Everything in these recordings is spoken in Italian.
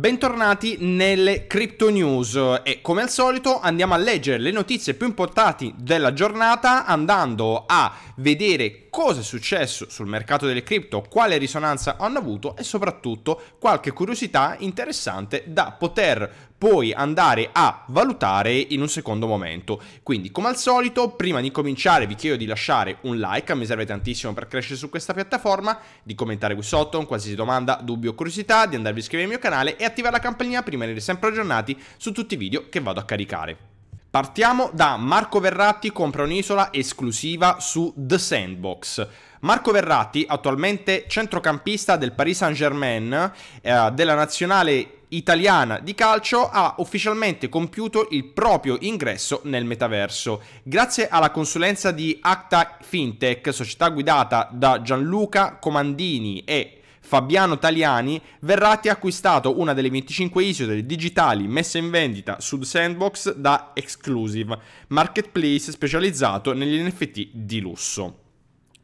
Bentornati nelle Crypto News e come al solito andiamo a leggere le notizie più importanti della giornata andando a vedere cosa è successo sul mercato delle cripto, quale risonanza hanno avuto e soprattutto qualche curiosità interessante da poter poi andare a valutare in un secondo momento. Quindi come al solito, prima di cominciare vi chiedo di lasciare un like, mi serve tantissimo per crescere su questa piattaforma, di commentare qui sotto un qualsiasi domanda, dubbio o curiosità, di andarvi a iscrivere al mio canale e attivare la campanellina per rimanere sempre aggiornati su tutti i video che vado a caricare. Partiamo da Marco Verratti compra un'isola esclusiva su The Sandbox. Marco Verratti, attualmente centrocampista del Paris Saint-Germain, eh, della nazionale italiana di calcio ha ufficialmente compiuto il proprio ingresso nel metaverso. Grazie alla consulenza di Acta Fintech, società guidata da Gianluca Comandini e Fabiano Taliani, Verratti ha acquistato una delle 25 isole digitali messe in vendita su Sandbox da Exclusive, marketplace specializzato negli NFT di lusso.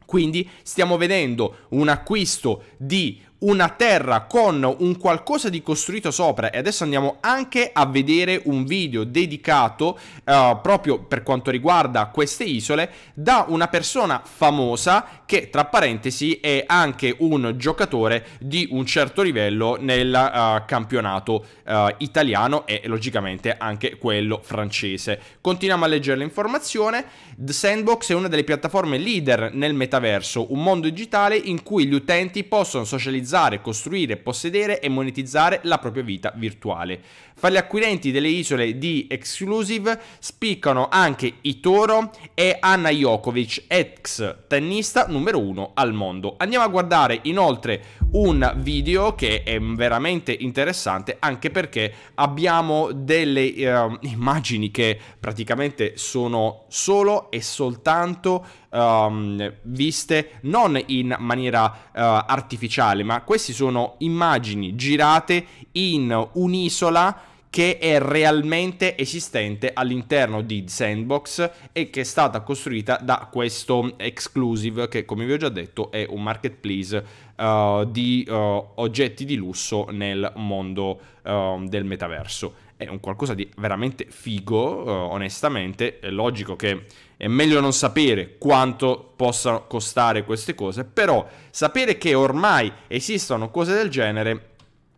Quindi stiamo vedendo un acquisto di una terra con un qualcosa di costruito sopra e adesso andiamo anche a vedere un video dedicato uh, proprio per quanto riguarda queste isole da una persona famosa che tra parentesi è anche un giocatore di un certo livello nel uh, campionato uh, italiano e logicamente anche quello francese. Continuiamo a leggere l'informazione. The Sandbox è una delle piattaforme leader nel metaverso, un mondo digitale in cui gli utenti possono socializzare valorizzare, costruire, possedere e monetizzare la propria vita virtuale. Fra gli acquirenti delle isole di Exclusive spiccano anche Itoro e Anna Jokovic, ex tennista numero uno al mondo. Andiamo a guardare inoltre un video che è veramente interessante anche perché abbiamo delle eh, immagini che praticamente sono solo e soltanto um, viste non in maniera uh, artificiale ma queste sono immagini girate in un'isola che è realmente esistente all'interno di Sandbox e che è stata costruita da questo Exclusive che come vi ho già detto è un marketplace uh, di uh, oggetti di lusso nel mondo uh, del metaverso. È un qualcosa di veramente figo, eh, onestamente, è logico che è meglio non sapere quanto possano costare queste cose, però sapere che ormai esistono cose del genere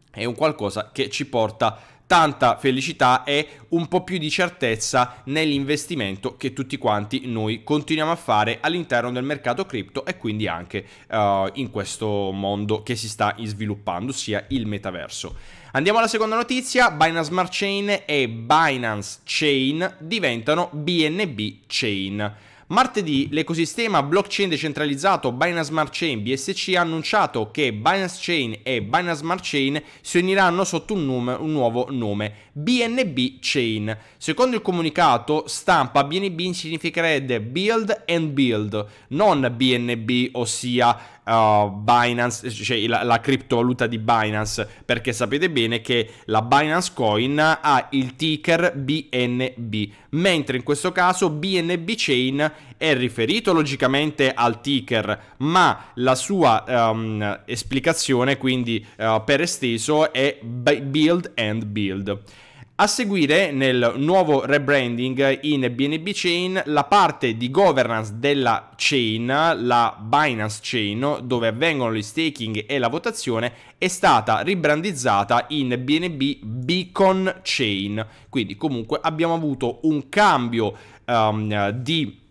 è un qualcosa che ci porta a tanta felicità e un po' più di certezza nell'investimento che tutti quanti noi continuiamo a fare all'interno del mercato cripto e quindi anche uh, in questo mondo che si sta sviluppando, sia il metaverso. Andiamo alla seconda notizia, Binance Smart Chain e Binance Chain diventano BNB Chain. Martedì l'ecosistema blockchain decentralizzato Binance Smart Chain BSC ha annunciato che Binance Chain e Binance Smart Chain si uniranno sotto un, nome, un nuovo nome, BNB Chain. Secondo il comunicato stampa, BNB significherebbe Build and Build, non BNB, ossia uh, Binance, eh, cioè la, la, criptovaluta di Binance, perché sapete bene che la Binance Coin ha il ticker BNB, mentre in questo caso BNB Chain è riferito logicamente al ticker, ma la sua um, esplicazione, quindi uh, per esteso, è build and build. A seguire, nel nuovo rebranding in BNB Chain, la parte di governance della chain, la Binance Chain, dove avvengono gli staking e la votazione, è stata ribrandizzata in BNB Beacon Chain. Quindi comunque abbiamo avuto un cambio um, di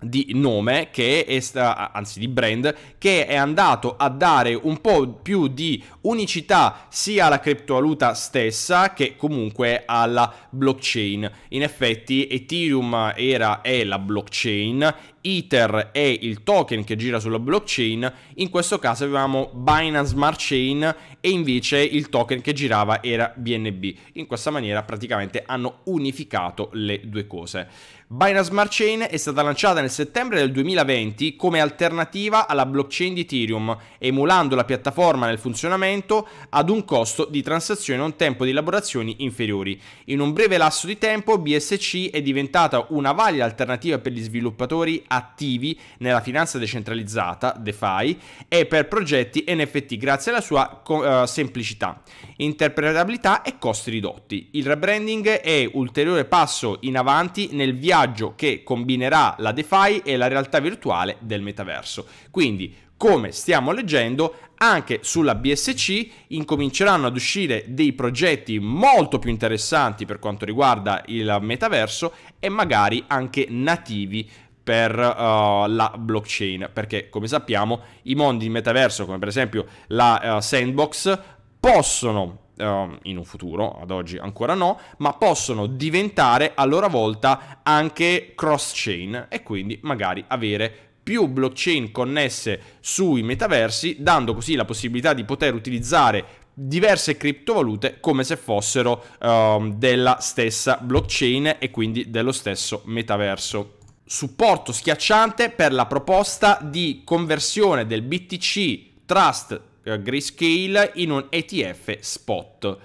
di nome che è sta, anzi di brand che è andato a dare un po' più di unicità sia alla criptovaluta stessa che comunque alla blockchain in effetti Ethereum era è la blockchain Ether è il token che gira sulla blockchain, in questo caso avevamo Binance Smart Chain e invece il token che girava era BNB. In questa maniera praticamente hanno unificato le due cose. Binance Smart Chain è stata lanciata nel settembre del 2020 come alternativa alla blockchain di Ethereum, emulando la piattaforma nel funzionamento ad un costo di transazione e un tempo di elaborazioni inferiori. In un breve lasso di tempo BSC è diventata una valida alternativa per gli sviluppatori a attivi nella finanza decentralizzata, DeFi, e per progetti NFT grazie alla sua uh, semplicità, interpretabilità e costi ridotti. Il rebranding è ulteriore passo in avanti nel viaggio che combinerà la DeFi e la realtà virtuale del metaverso. Quindi, come stiamo leggendo, anche sulla BSC incominceranno ad uscire dei progetti molto più interessanti per quanto riguarda il metaverso e magari anche nativi per uh, la blockchain, perché come sappiamo i mondi in metaverso, come per esempio la uh, sandbox, possono eh, in un futuro, ad oggi ancora no, ma possono diventare a loro volta anche cross-chain e quindi magari avere più blockchain connesse sui metaversi, dando così la possibilità di poter utilizzare diverse criptovalute come se fossero um, della stessa blockchain e quindi dello stesso metaverso supporto schiacciante per la proposta di conversione del BTC Trust eh, Grayscale in un ETF spot.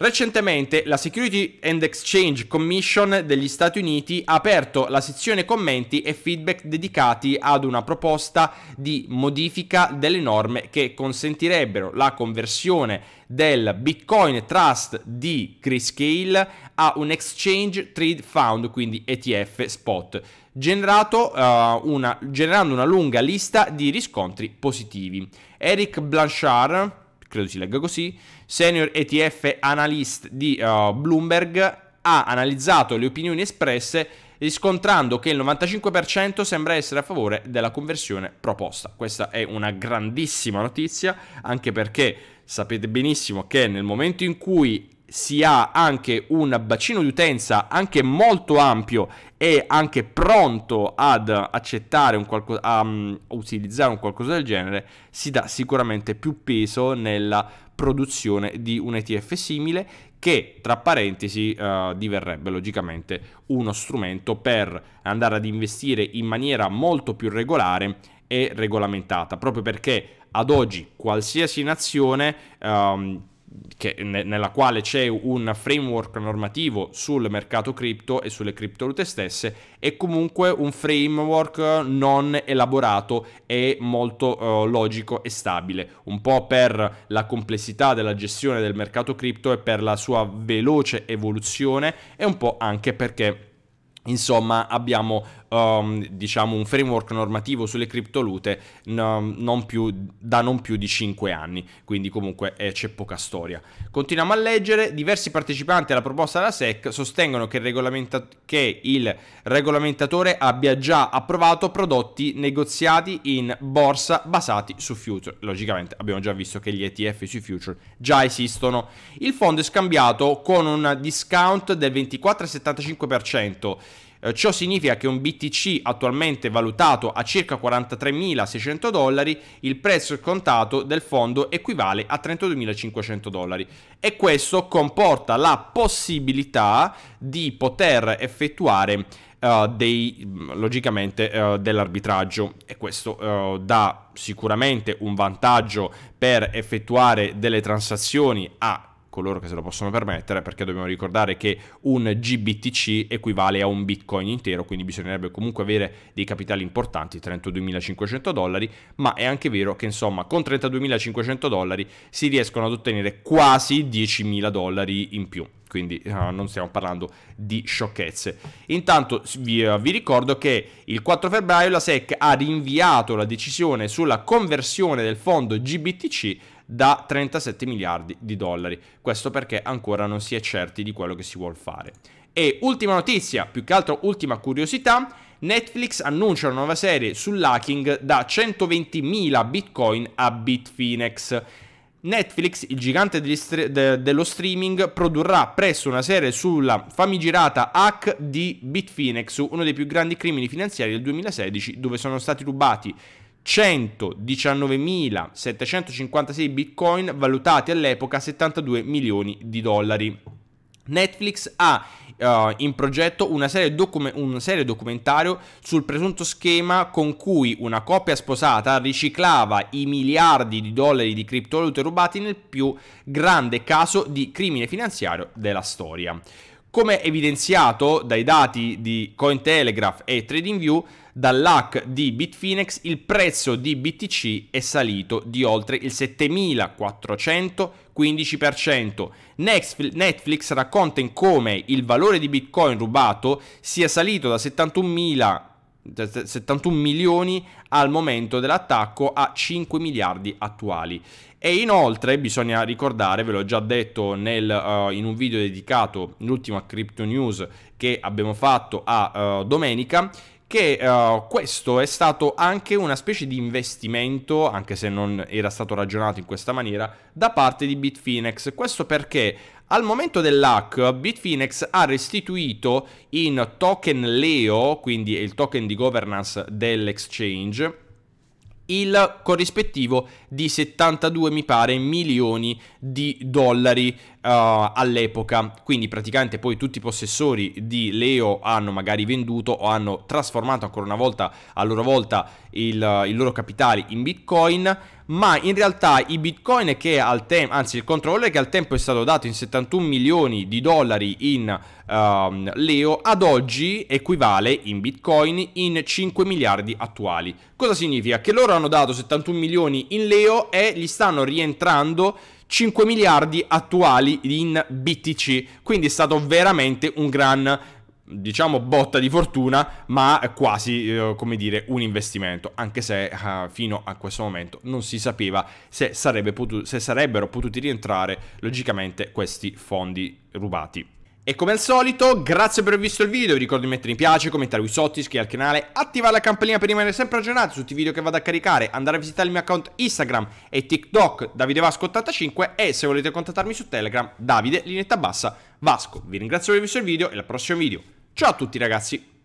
Recentemente la Security and Exchange Commission degli Stati Uniti ha aperto la sezione commenti e feedback dedicati ad una proposta di modifica delle norme che consentirebbero la conversione del Bitcoin Trust di Grayscale a un Exchange Trade Fund, quindi ETF spot, generato, uh, una, generando una lunga lista di riscontri positivi. Eric Blanchard, credo si legga così, senior ETF analyst di uh, Bloomberg, ha analizzato le opinioni espresse riscontrando che il 95% sembra essere a favore della conversione proposta. Questa è una grandissima notizia, anche perché sapete benissimo che nel momento in cui si ha anche un bacino di utenza anche molto ampio e anche pronto ad accettare un qualcosa, a, mm, utilizzare un qualcosa del genere, si dà sicuramente più peso nella produzione di un ETF simile che tra parentesi eh, diverrebbe logicamente uno strumento per andare ad investire in maniera molto più regolare e regolamentata, proprio perché ad oggi qualsiasi nazione ehm, che, ne, nella quale c'è un framework normativo sul mercato cripto e sulle criptovalute stesse, è comunque un framework non elaborato e molto uh, logico e stabile, un po' per la complessità della gestione del mercato cripto e per la sua veloce evoluzione e un po' anche perché insomma abbiamo um, diciamo un framework normativo sulle criptovalute non più, da non più di 5 anni, quindi comunque eh, c'è poca storia. Continuiamo a leggere, diversi partecipanti alla proposta della SEC sostengono che il, regolamenta- che il regolamentatore abbia già approvato prodotti negoziati in borsa basati su future. Logicamente abbiamo già visto che gli ETF sui future già esistono. Il fondo è scambiato con un discount del 24,75% eh, ciò significa che un BTC attualmente valutato a circa 43.600 dollari, il prezzo scontato del fondo equivale a 32.500 dollari e questo comporta la possibilità di poter effettuare Uh, dei, mm, logicamente uh, dell'arbitraggio e questo uh, dà sicuramente un vantaggio per effettuare delle transazioni a coloro che se lo possono permettere, perché dobbiamo ricordare che un GBTC equivale a un Bitcoin intero, quindi bisognerebbe comunque avere dei capitali importanti, 32.500 dollari, ma è anche vero che insomma con 32.500 dollari si riescono ad ottenere quasi 10.000 dollari in più quindi uh, non stiamo parlando di sciocchezze. Intanto vi, uh, vi, ricordo che il 4 febbraio la SEC ha rinviato la decisione sulla conversione del fondo GBTC da 37 miliardi di dollari. Questo perché ancora non si è certi di quello che si vuole fare. E ultima notizia, più che altro ultima curiosità, Netflix annuncia una nuova serie sull'hacking da 120.000 bitcoin a Bitfinex. Netflix, il gigante stre- de- dello streaming, produrrà presto una serie sulla famigirata hack di Bitfinex, uno dei più grandi crimini finanziari del 2016, dove sono stati rubati 119.756 bitcoin valutati all'epoca 72 milioni di dollari. Netflix ha uh, in progetto una serie, docu- un serie documentario sul presunto schema con cui una coppia sposata riciclava i miliardi di dollari di criptovalute rubati nel più grande caso di crimine finanziario della storia. Come evidenziato dai dati di Cointelegraph e TradingView, dall'hack di Bitfinex il prezzo di BTC è salito di oltre il 7415%. Netflix racconta in come il valore di Bitcoin rubato sia salito da 71 71 milioni al momento dell'attacco a 5 miliardi attuali. E inoltre bisogna ricordare, ve l'ho già detto nel, uh, in un video dedicato, l'ultimo a Crypto News che abbiamo fatto a uh, domenica, che uh, questo è stato anche una specie di investimento, anche se non era stato ragionato in questa maniera, da parte di Bitfinex. Questo perché al momento dell'hack Bitfinex ha restituito in token Leo, quindi il token di governance dell'exchange, il corrispettivo di 72 mi pare milioni di dollari eh, all'epoca. Quindi praticamente poi tutti i possessori di Leo hanno magari venduto o hanno trasformato ancora una volta a loro volta il, il loro capitale in bitcoin ma in realtà i bitcoin che al tempo, anzi il controller che al tempo è stato dato in 71 milioni di dollari in um, Leo, ad oggi equivale in bitcoin in 5 miliardi attuali. Cosa significa? Che loro hanno dato 71 milioni in Leo e gli stanno rientrando 5 miliardi attuali in BTC, quindi è stato veramente un gran diciamo botta di fortuna ma quasi eh, come dire un investimento anche se eh, fino a questo momento non si sapeva se, sarebbe potuto, se sarebbero potuti rientrare logicamente questi fondi rubati e come al solito, grazie per aver visto il video, vi ricordo di mettere mi piace, commentare qui sotto, iscrivervi al canale, attivare la campanella per rimanere sempre aggiornati su tutti i video che vado a caricare, andare a visitare il mio account Instagram e TikTok DavideVasco85 e se volete contattarmi su Telegram, Davide, linetta bassa, Vasco. Vi ringrazio per aver visto il video e al prossimo video. Ciao a tutti ragazzi!